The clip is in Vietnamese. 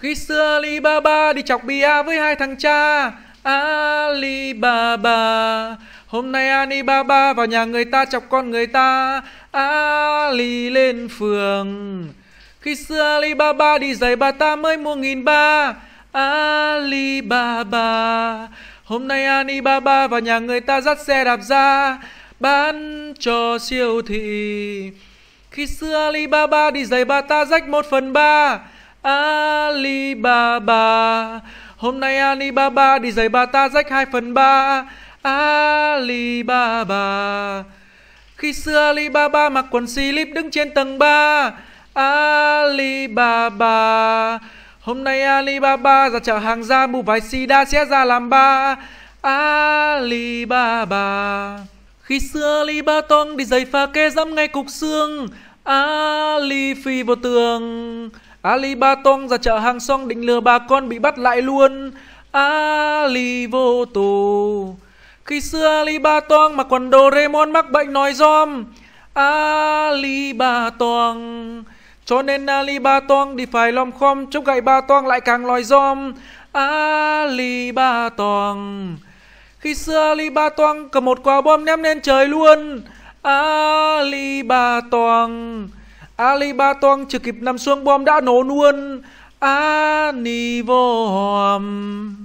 Khi xưa Alibaba đi chọc bia với hai thằng cha Alibaba Hôm nay Alibaba vào nhà người ta chọc con người ta Ali lên phường Khi xưa Alibaba đi giày bà ta mới mua nghìn ba Alibaba Hôm nay Alibaba vào nhà người ta dắt xe đạp ra Bán cho siêu thị Khi xưa Alibaba đi giày bà ta rách một phần ba Alibaba Hôm nay Alibaba đi giày bà ta rách 2 phần 3 Alibaba Khi xưa Alibaba mặc quần slip đứng trên tầng 3 Alibaba Hôm nay Alibaba ra chợ hàng ra mua vài sida sẽ ra làm ba Alibaba Khi xưa Alibaba tông đi giày pha kê dẫm ngay cục xương Ali phi vô tường Ali Ba Tông ra chợ hàng xong định lừa bà con bị bắt lại luôn. Ali vô tù. Khi xưa Ali Ba Toang mà quần đồ Raymond mắc bệnh nói giom. Ali Ba Toang. Cho nên Ali Ba Toang đi phải lom khom chốc gậy Ba Toang lại càng lòi giom. Ali Ba Toang. Khi xưa Ali Ba Toang cầm một quả bom ném lên trời luôn. Ali Ba Toang. Ali ba toang chưa kịp nằm xuống bom đã nổ luôn Ani vô